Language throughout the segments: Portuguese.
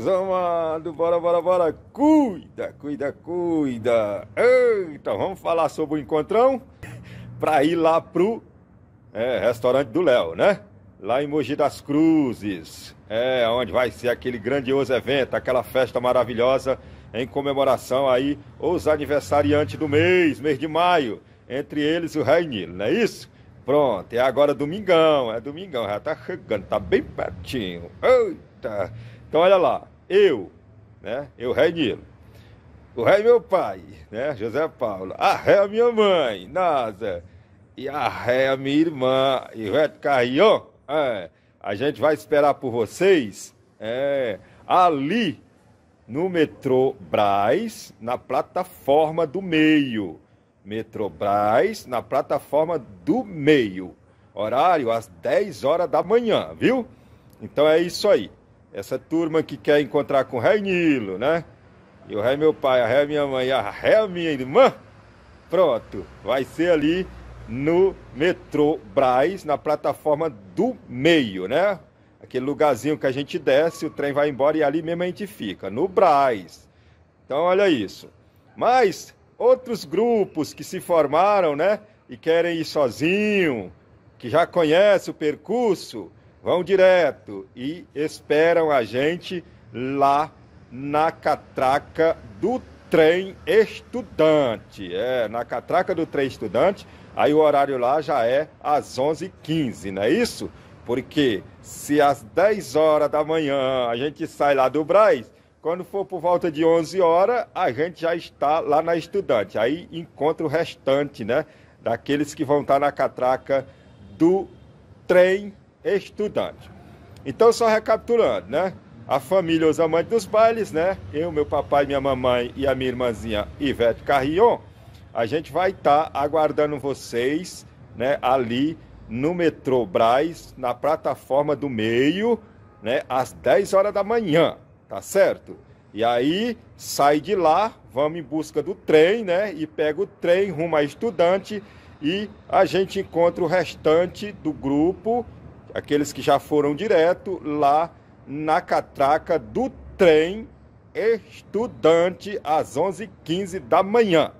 meus amados, bora, bora, bora. Cuida, cuida, cuida. Eita, vamos falar sobre o encontrão para ir lá pro é, restaurante do Léo, né? Lá em Mogi das Cruzes. É, onde vai ser aquele grandioso evento, aquela festa maravilhosa em comemoração aí os aniversariantes do mês, mês de maio, entre eles o Rei Nilo, não é isso? Pronto, é agora domingão, é domingão, já tá chegando, tá bem pertinho. Eita! Então olha lá, eu, né? Eu Nilo. O rei é meu pai, né? José Paulo. A ré é minha mãe, Nasa. E a ré é minha irmã, Ivete Carrion. É, a gente vai esperar por vocês é, ali no metrô Braz, na plataforma do meio. Metrô Braz, na plataforma do meio. Horário às 10 horas da manhã, viu? Então é isso aí. Essa turma que quer encontrar com o rei Nilo, né? E o rei meu pai, a ré minha mãe, a ré minha irmã. Pronto, vai ser ali no metrô Braz, na plataforma do meio, né? Aquele lugarzinho que a gente desce, o trem vai embora e ali mesmo a gente fica, no Braz. Então olha isso. Mas outros grupos que se formaram, né, e querem ir sozinho, que já conhece o percurso, vão direto e esperam a gente lá na catraca do trem estudante. É, na catraca do trem estudante, aí o horário lá já é às 11h15, não é isso? Porque se às 10 horas da manhã a gente sai lá do Braz, quando for por volta de 11 horas, a gente já está lá na estudante. Aí encontra o restante, né? Daqueles que vão estar na catraca do trem estudante. Então, só recapitulando, né? A família Os Amantes dos Bailes, né? Eu, meu papai, minha mamãe e a minha irmãzinha Ivete Carrion. A gente vai estar tá aguardando vocês, né? Ali no metrô Braz, na plataforma do meio, né? Às 10 horas da manhã, tá certo? E aí, sai de lá, vamos em busca do trem, né? E pega o trem rumo a estudante e a gente encontra o restante do grupo aqueles que já foram direto lá na catraca do trem estudante às 11h15 da manhã.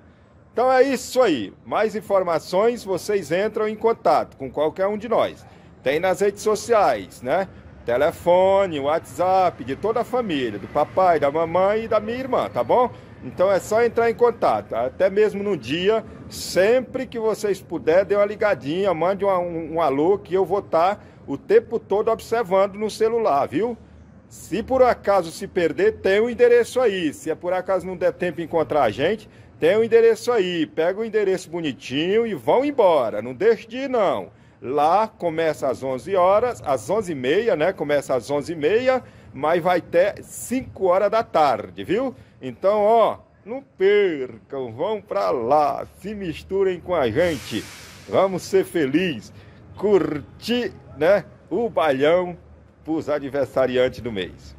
Então é isso aí. Mais informações, vocês entram em contato com qualquer um de nós. Tem nas redes sociais, né? Telefone, WhatsApp, de toda a família, do papai, da mamãe e da minha irmã, tá bom? Então é só entrar em contato, até mesmo no dia, sempre que vocês puderem, dê uma ligadinha, mande um, um, um alô que eu vou estar. Tá o tempo todo observando no celular, viu? Se por acaso se perder, tem o um endereço aí. Se é por acaso não der tempo de encontrar a gente, tem o um endereço aí. Pega o endereço bonitinho e vão embora. Não deixe de ir, não. Lá começa às 11 horas, às 11h30, né? Começa às 11h30, mas vai até 5 horas da tarde, viu? Então, ó, não percam, vão para lá, se misturem com a gente. Vamos ser felizes, curtir né, o balhão para os adversariantes do mês.